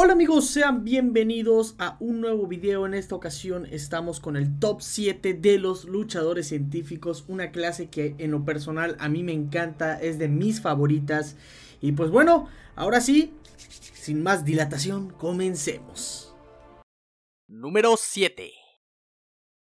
Hola amigos, sean bienvenidos a un nuevo video. En esta ocasión estamos con el top 7 de los luchadores científicos, una clase que en lo personal a mí me encanta, es de mis favoritas. Y pues bueno, ahora sí, sin más dilatación, comencemos. Número 7.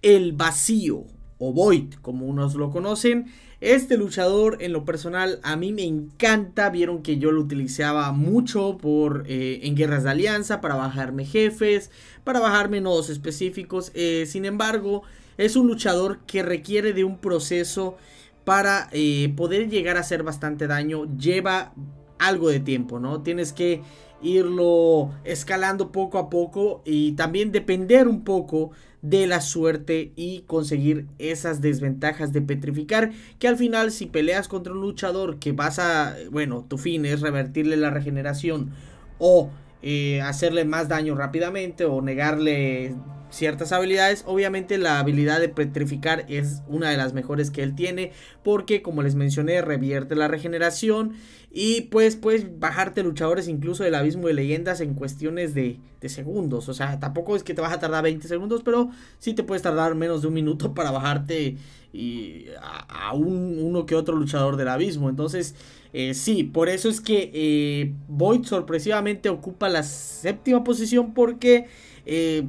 El vacío, o Void como unos lo conocen, este luchador en lo personal a mí me encanta, vieron que yo lo utilizaba mucho por, eh, en guerras de alianza para bajarme jefes, para bajarme nodos específicos, eh, sin embargo es un luchador que requiere de un proceso para eh, poder llegar a hacer bastante daño, lleva algo de tiempo, ¿no? Tienes que irlo escalando poco a poco y también depender un poco de la suerte y conseguir esas desventajas de petrificar que al final si peleas contra un luchador que vas a bueno tu fin es revertirle la regeneración o eh, hacerle más daño rápidamente o negarle ciertas habilidades. Obviamente la habilidad de petrificar es una de las mejores que él tiene porque como les mencioné revierte la regeneración y pues puedes bajarte luchadores incluso del abismo de leyendas en cuestiones de, segundos. O sea, tampoco es que te vas a tardar 20 segundos, pero sí te puedes tardar menos de un minuto para bajarte y a, un, uno que otro luchador del abismo. Entonces, eh, sí, por eso es que eh, Void sorpresivamente ocupa la séptima posición porque... Eh,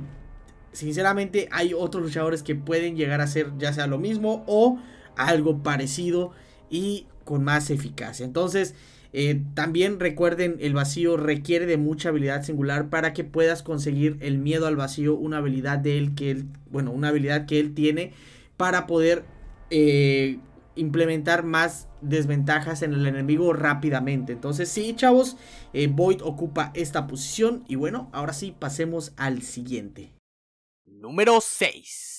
sinceramente hay otros luchadores que pueden llegar a ser ya sea lo mismo o algo parecido y con más eficacia. Entonces, eh, también recuerden, el vacío requiere de mucha habilidad singular para que puedas conseguir el miedo al vacío, una habilidad de él que él, bueno, una habilidad que él tiene para poder eh, implementar más desventajas en el enemigo rápidamente. Entonces, sí, chavos, eh, Void ocupa esta posición y bueno, ahora sí, pasemos al siguiente número 6.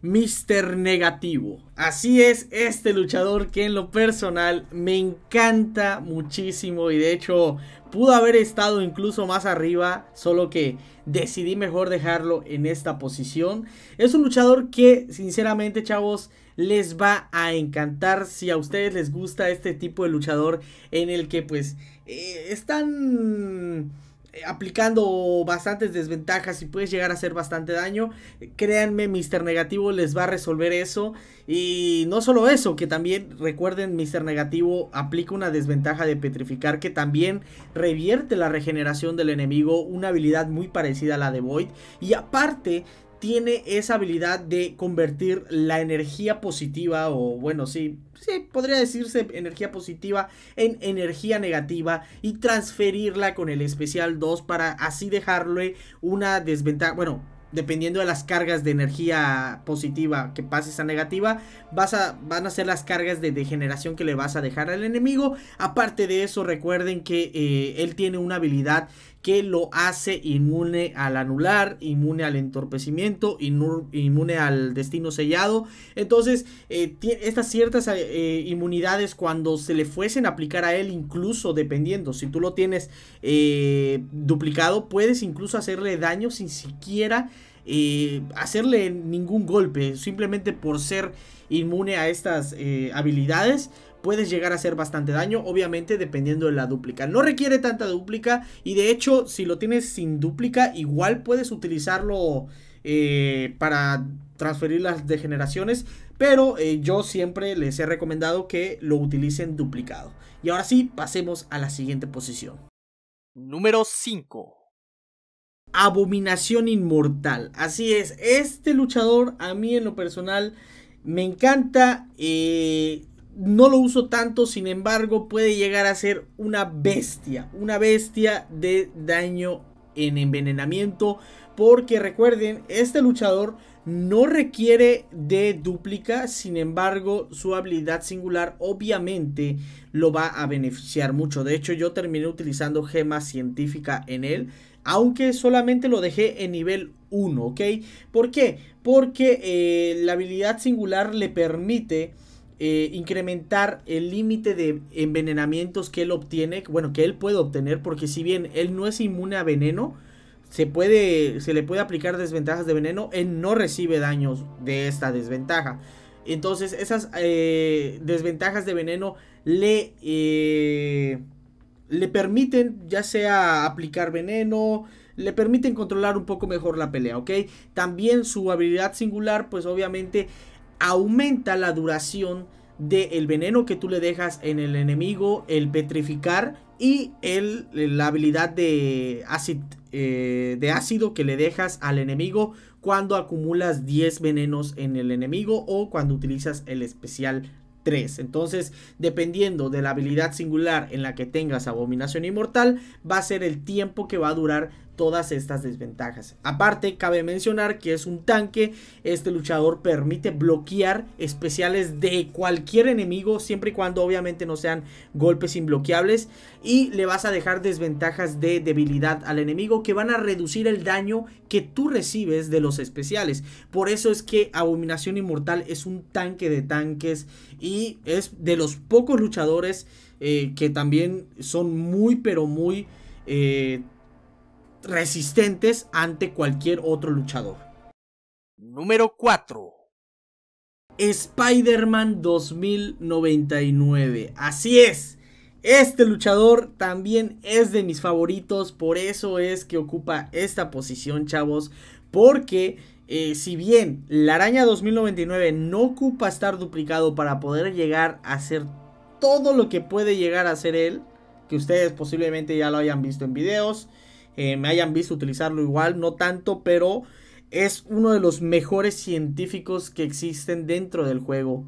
Mister Negativo. Así es este luchador que en lo personal me encanta muchísimo y de hecho pudo haber estado incluso más arriba, solo que decidí mejor dejarlo en esta posición. Es un luchador que sinceramente chavos les va a encantar si a ustedes les gusta este tipo de luchador en el que pues eh, están eh, aplicando bastantes desventajas y puedes llegar a hacer bastante daño. Créanme, Mr. Negativo les va a resolver eso. Y no solo eso, que también recuerden, Mr. Negativo aplica una desventaja de petrificar que también revierte la regeneración del enemigo, una habilidad muy parecida a la de Void. Y aparte, tiene esa habilidad de convertir la energía positiva, o bueno, sí, sí, podría decirse energía positiva en energía negativa y transferirla con el especial 2 para así dejarle una desventaja, bueno, dependiendo de las cargas de energía positiva que pases a negativa, vas a, van a ser las cargas de degeneración que le vas a dejar al enemigo. Aparte de eso, recuerden que eh, él tiene una habilidad que lo hace inmune al anular, inmune al entorpecimiento, inmune al destino sellado. Entonces, eh, estas ciertas eh, eh, inmunidades cuando se le fuesen a aplicar a él, incluso dependiendo, si tú lo tienes duplicado, puedes incluso hacerle daño sin siquiera hacerle ningún golpe, simplemente por ser inmune a estas habilidades puedes llegar a hacer bastante daño, obviamente dependiendo de la dúplica. No requiere tanta dúplica y de hecho si lo tienes sin dúplica igual puedes utilizarlo eh, para transferir las degeneraciones, pero eh, yo siempre les he recomendado que lo utilicen duplicado. Y ahora sí, pasemos a la siguiente posición. Número 5. Abominación Inmortal. Así es, este luchador a mí en lo personal me encanta. Eh, no lo uso tanto, sin embargo, puede llegar a ser una bestia, una bestia de daño en envenenamiento, porque recuerden, este luchador no requiere de duplica, sin embargo, su habilidad singular obviamente lo va a beneficiar mucho. De hecho, yo terminé utilizando gema científica en él, aunque solamente lo dejé en nivel 1, ¿ok? ¿Por qué? Porque eh, la habilidad singular le permite eh, incrementar el límite de envenenamientos que él obtiene, bueno, que él puede obtener, porque si bien él no es inmune a veneno, se, puede, se le puede aplicar desventajas de veneno, él no recibe daños de esta desventaja. Entonces esas eh, desventajas de veneno le, eh, le permiten ya sea aplicar veneno, le permiten controlar un poco mejor la pelea, ¿ok? También su habilidad singular pues obviamente aumenta la duración del el veneno que tú le dejas en el enemigo, el petrificar y el, la habilidad de, eh, de ácido que le dejas al enemigo cuando acumulas 10 venenos en el enemigo o cuando utilizas el especial 3. Entonces, dependiendo de la habilidad singular en la que tengas Abominación Inmortal, va a ser el tiempo que va a durar todas estas desventajas. Aparte, cabe mencionar que es un tanque, este luchador permite bloquear especiales de cualquier enemigo, siempre y cuando obviamente no sean golpes inbloqueables y le vas a dejar desventajas de debilidad al enemigo que van a reducir el daño que tú recibes de los especiales. Por eso es que Abominación Inmortal es un tanque de tanques y es de los pocos luchadores eh, que también son muy pero muy... Eh, resistentes ante cualquier otro luchador. Número 4. Spider-Man 2099. Así es. Este luchador también es de mis favoritos, por eso es que ocupa esta posición, chavos, porque eh, si bien la araña 2099 no ocupa estar duplicado para poder llegar a hacer todo lo que puede llegar a ser él, que ustedes posiblemente ya lo hayan visto en videos, eh, me hayan visto utilizarlo igual, no tanto, pero es uno de los mejores científicos que existen dentro del juego.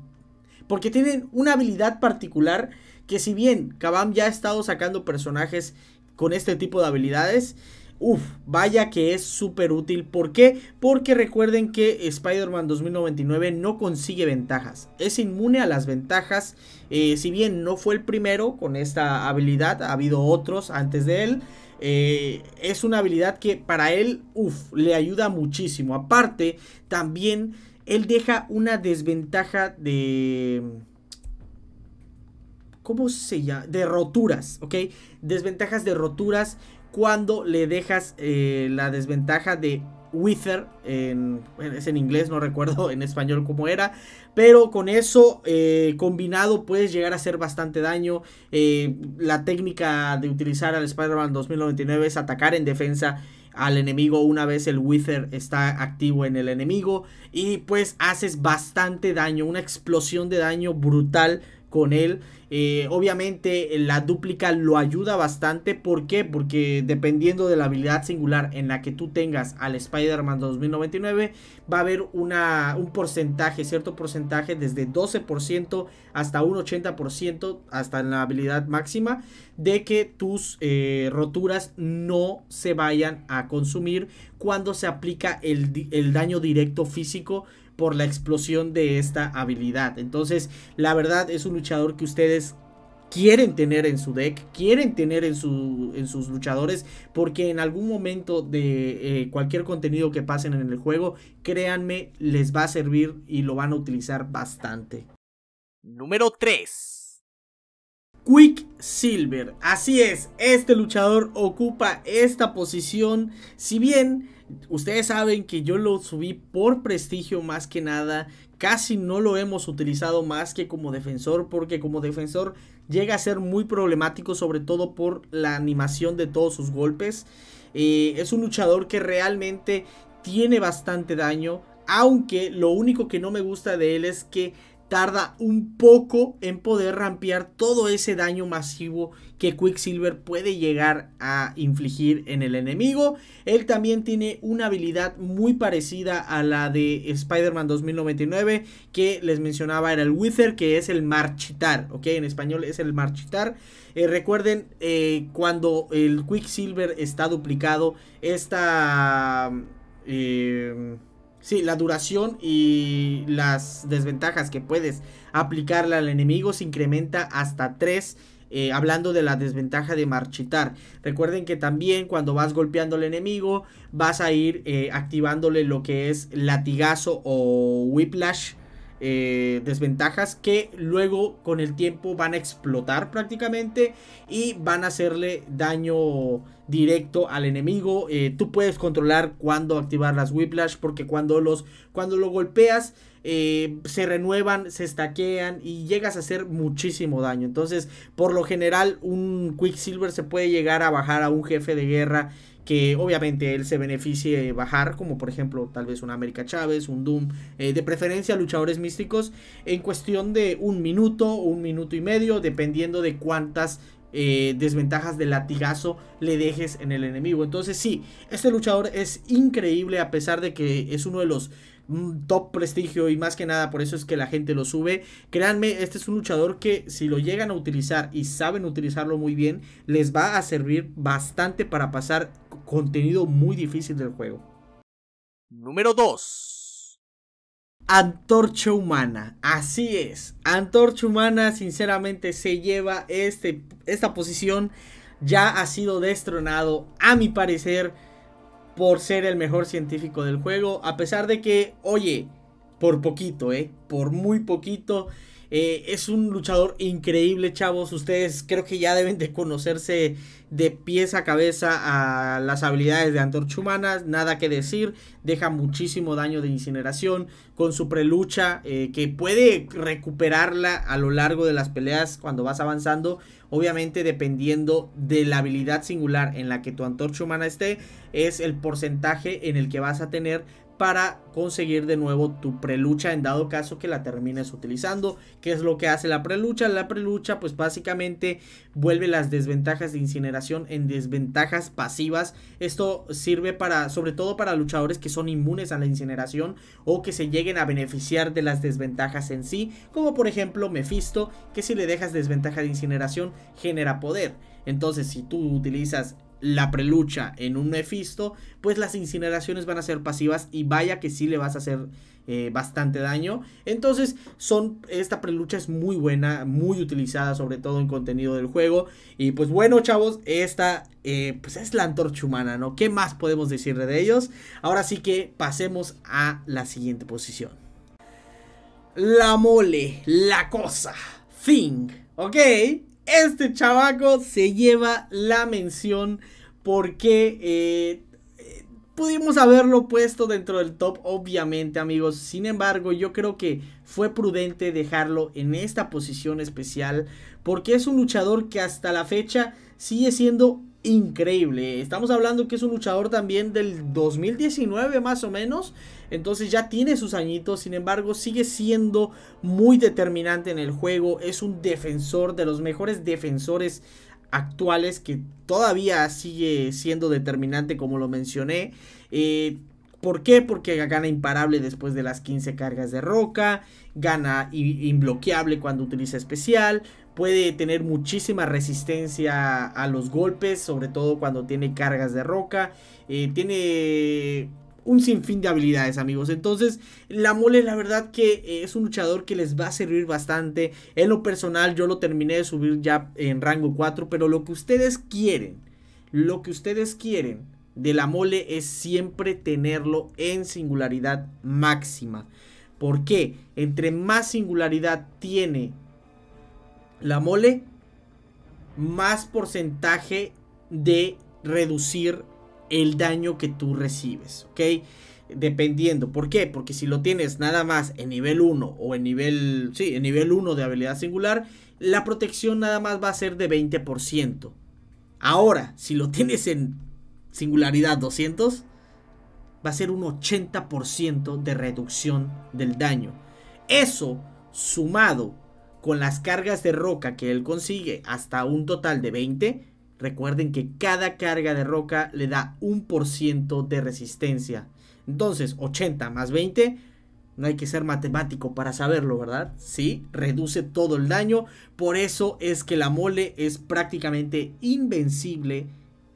Porque tienen una habilidad particular que si bien Kabam ya ha estado sacando personajes con este tipo de habilidades, Uff, vaya que es súper útil. ¿Por qué? Porque recuerden que Spider-Man 2099 no consigue ventajas. Es inmune a las ventajas. Eh, si bien no fue el primero con esta habilidad, ha habido otros antes de él. Eh, es una habilidad que para él, uff, le ayuda muchísimo. Aparte, también él deja una desventaja de... ¿Cómo se llama? De roturas, ¿ok? Desventajas de roturas cuando le dejas eh, la desventaja de Wither, en, es en inglés, no recuerdo en español cómo era, pero con eso eh, combinado puedes llegar a hacer bastante daño. Eh, la técnica de utilizar al Spider-Man 2099 es atacar en defensa al enemigo una vez el Wither está activo en el enemigo y pues haces bastante daño, una explosión de daño brutal con él. Eh, obviamente la dúplica lo ayuda bastante. ¿Por qué? Porque dependiendo de la habilidad singular en la que tú tengas al Spider-Man 2099, va a haber una, un porcentaje, cierto porcentaje, desde 12% hasta un 80%, hasta en la habilidad máxima, de que tus eh, roturas no se vayan a consumir cuando se aplica el, el daño directo físico por la explosión de esta habilidad. Entonces, la verdad es un luchador que ustedes quieren tener en su deck, quieren tener en, sus luchadores, porque en algún momento de eh, cualquier contenido que pasen en el juego, créanme, les va a servir y lo van a utilizar bastante. Número 3. Silver. Así es, este luchador ocupa esta posición. Si bien ustedes saben que yo lo subí por prestigio más que nada casi no lo hemos utilizado más que como defensor, porque como defensor llega a ser muy problemático, sobre todo por la animación de todos sus golpes. Eh, es un luchador que realmente tiene bastante daño, aunque lo único que no me gusta de él es que tarda un poco en poder rampear todo ese daño masivo que Quicksilver puede llegar a infligir en el enemigo. Él también tiene una habilidad muy parecida a la de Spider-Man 2099 que les mencionaba era el Wither, que es el marchitar, ¿ok? En español es el marchitar. Eh, recuerden eh, cuando el Quicksilver está duplicado, esta... Eh, sí, la duración y las desventajas que puedes aplicarle al enemigo se incrementa hasta 3 eh, hablando de la desventaja de marchitar. Recuerden que también cuando vas golpeando al enemigo vas a ir eh, activándole lo que es latigazo o whiplash eh, desventajas que luego con el tiempo van a explotar prácticamente y van a hacerle daño directo al enemigo. Eh, tú puedes controlar cuando activar las whiplash porque cuando, los, cuando lo golpeas eh, se renuevan, se estaquean y llegas a hacer muchísimo daño. Entonces por lo general un Quicksilver se puede llegar a bajar a un jefe de guerra que obviamente él se beneficie bajar, como por ejemplo tal vez un América Chávez, un Doom, eh, de preferencia luchadores místicos, en cuestión de un minuto un minuto y medio, dependiendo de cuántas eh, desventajas de latigazo le dejes en el enemigo. Entonces sí, este luchador es increíble a pesar de que es uno de los top prestigio y más que nada por eso es que la gente lo sube. Créanme, este es un luchador que si lo llegan a utilizar y saben utilizarlo muy bien, les va a servir bastante para pasar contenido muy difícil del juego. Número 2. Antorcha Humana, así es. Antorcha Humana sinceramente se lleva este, esta posición. Ya ha sido destronado, a mi parecer por ser el mejor científico del juego, a pesar de que, oye, por poquito, ¿eh? Por muy poquito. Eh, es un luchador increíble, chavos. Ustedes creo que ya deben de conocerse de pies a cabeza a las habilidades de Antorcha Humana. Nada que decir. Deja muchísimo daño de incineración. Con su prelucha, eh, que puede recuperarla a lo largo de las peleas cuando vas avanzando. Obviamente, dependiendo de la habilidad singular en la que tu Antorcha Humana esté, es el porcentaje en el que vas a tener para conseguir de nuevo tu prelucha en dado caso que la termines utilizando. ¿Qué es lo que hace la prelucha? La prelucha pues básicamente vuelve las desventajas de incineración en desventajas pasivas. Esto sirve para sobre todo para luchadores que son inmunes a la incineración o que se lleguen a beneficiar de las desventajas en sí, como por ejemplo Mephisto, que si le dejas desventaja de incineración genera poder. Entonces, si tú utilizas la prelucha en un Mephisto, pues las incineraciones van a ser pasivas y vaya que sí le vas a hacer eh, bastante daño. Entonces, son, esta prelucha es muy buena, muy utilizada, sobre todo en contenido del juego. Y pues bueno, chavos, esta eh, pues es la antorcha humana, ¿no? ¿Qué más podemos decir de ellos? Ahora sí que pasemos a la siguiente posición. La mole, la cosa, thing, ¿ok? este chavaco se lleva la mención porque eh, pudimos haberlo puesto dentro del top, obviamente, amigos. Sin embargo, yo creo que fue prudente dejarlo en esta posición especial porque es un luchador que hasta la fecha sigue siendo increíble. Estamos hablando que es un luchador también del 2019 más o menos. Entonces ya tiene sus añitos, sin embargo sigue siendo muy determinante en el juego. Es un defensor de los mejores defensores actuales que todavía sigue siendo determinante como lo mencioné. Eh, ¿Por qué? Porque gana imparable después de las 15 cargas de roca, gana inbloqueable cuando utiliza especial, puede tener muchísima resistencia a los golpes, sobre todo cuando tiene cargas de roca. Eh, tiene un sinfín de habilidades, amigos. Entonces, la mole, la verdad que eh, es un luchador que les va a servir bastante. En lo personal, yo lo terminé de subir ya en rango 4, pero lo que ustedes quieren, lo que ustedes quieren de la mole es siempre tenerlo en singularidad máxima. ¿Por qué? Entre más singularidad tiene la mole, más porcentaje de reducir el daño que tú recibes, ¿ok? Dependiendo, ¿por qué? Porque si lo tienes nada más en nivel 1 o en nivel, sí, en nivel 1 de habilidad singular, la protección nada más va a ser de 20%. Ahora, si lo tienes en singularidad 200, va a ser un 80% de reducción del daño. Eso sumado con las cargas de roca que él consigue hasta un total de 20, recuerden que cada carga de roca le da un por ciento de resistencia. Entonces, 80 más 20, no hay que ser matemático para saberlo, ¿verdad? Sí, reduce todo el daño. Por eso es que la mole es prácticamente invencible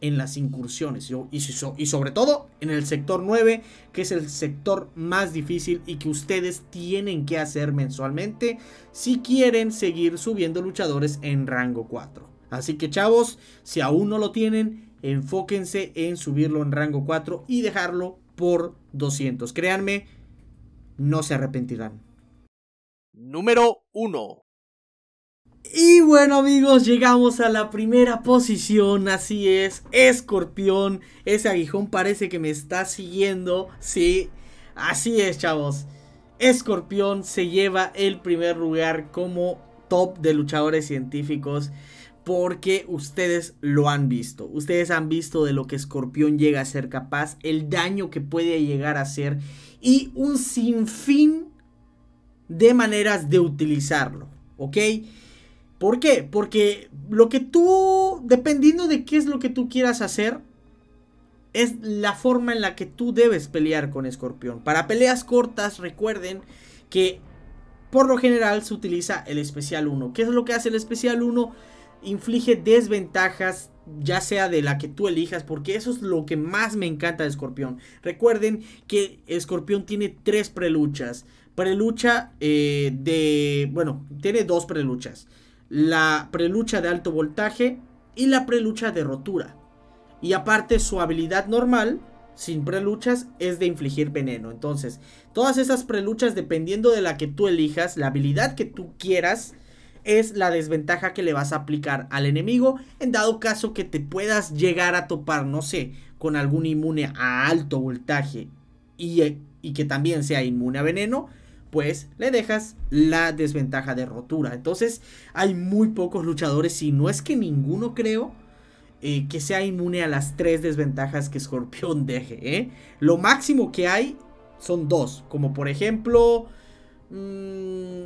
en las incursiones y, sobre todo en el sector 9, que es el sector más difícil y que ustedes tienen que hacer mensualmente si quieren seguir subiendo luchadores en rango 4. Así que chavos, si aún no lo tienen, enfóquense en subirlo en rango 4 y dejarlo por 200. Créanme, no se arrepentirán. Número 1. Y bueno amigos, llegamos a la primera posición, así es, escorpión, ese aguijón parece que me está siguiendo, sí, así es chavos, escorpión se lleva el primer lugar como top de luchadores científicos porque ustedes lo han visto. Ustedes han visto de lo que Escorpión llega a ser capaz, el daño que puede llegar a ser y un sinfín de maneras de utilizarlo, ¿ok? ¿Por qué? Porque lo que tú, dependiendo de qué es lo que tú quieras hacer, es la forma en la que tú debes pelear con escorpión. Para peleas cortas, recuerden que por lo general se utiliza el especial 1. ¿Qué es lo que hace el especial 1? Inflige desventajas, ya sea de la que tú elijas, porque eso es lo que más me encanta de escorpión. Recuerden que escorpión tiene tres preluchas. Prelucha eh, de... bueno, tiene dos preluchas la prelucha de alto voltaje y la prelucha de rotura. Y aparte su habilidad normal, sin preluchas, es de infligir veneno. Entonces, todas esas preluchas, dependiendo de la que tú elijas, la habilidad que tú quieras, es la desventaja que le vas a aplicar al enemigo en dado caso que te puedas llegar a topar, no sé, con algún inmune a alto voltaje y, eh, y que también sea inmune a veneno pues le dejas la desventaja de rotura. Entonces hay muy pocos luchadores, Y no es que ninguno creo, eh, que sea inmune a las tres desventajas que Escorpión deje. ¿eh? Lo máximo que hay son dos, como por ejemplo... Mm,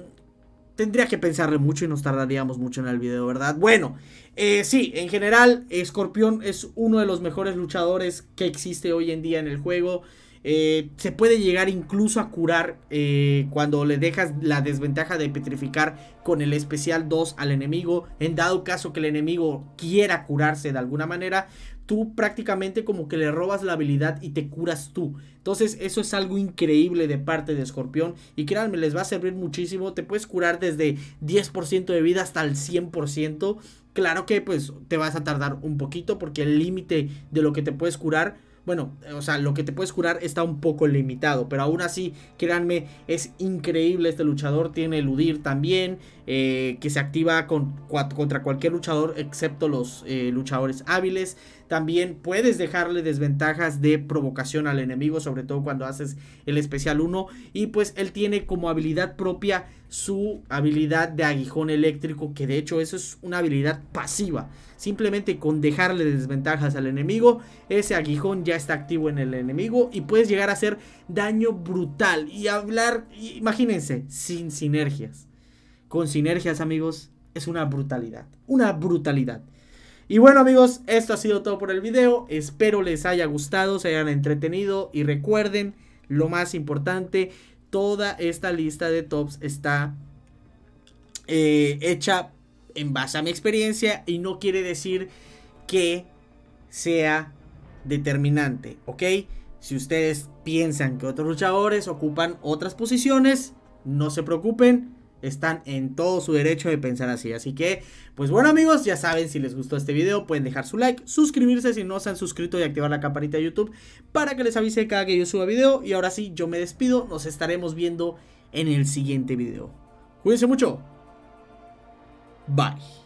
tendría que pensarle mucho y nos tardaríamos mucho en el video, ¿verdad? Bueno, eh, sí, en general, Escorpión es uno de los mejores luchadores que existe hoy en día en el juego. Eh, se puede llegar incluso a curar eh, cuando le dejas la desventaja de petrificar con el especial 2 al enemigo. En dado caso que el enemigo quiera curarse de alguna manera, tú prácticamente como que le robas la habilidad y te curas tú. Entonces eso es algo increíble de parte de Escorpión y créanme, les va a servir muchísimo. Te puedes curar desde 10% de vida hasta el 100%. Claro que pues te vas a tardar un poquito porque el límite de lo que te puedes curar bueno, o sea, lo que te puedes curar está un poco limitado, pero aún así, créanme, es increíble este luchador, tiene eludir también, eh, que se activa con, contra cualquier luchador excepto los eh, luchadores hábiles. También puedes dejarle desventajas de provocación al enemigo, sobre todo cuando haces el especial 1. Y pues él tiene como habilidad propia su habilidad de aguijón eléctrico, que de hecho eso es una habilidad pasiva. Simplemente con dejarle desventajas al enemigo, ese aguijón ya está activo en el enemigo y puedes llegar a hacer daño brutal. Y hablar, imagínense, sin sinergias. Con sinergias, amigos, es una brutalidad. Una brutalidad. Y bueno amigos, esto ha sido todo por el video. Espero les haya gustado, se hayan entretenido y recuerden lo más importante, toda esta lista de tops está eh, hecha en base a mi experiencia y no quiere decir que sea determinante, ¿ok? Si ustedes piensan que otros luchadores ocupan otras posiciones, no se preocupen, están en todo su derecho de pensar así. Así que, pues bueno amigos, ya saben, si les gustó este video pueden dejar su like, suscribirse si no se han suscrito y activar la campanita de YouTube para que les avise cada que yo suba video. Y ahora sí, yo me despido, nos estaremos viendo en el siguiente video. Cuídense mucho. Bye.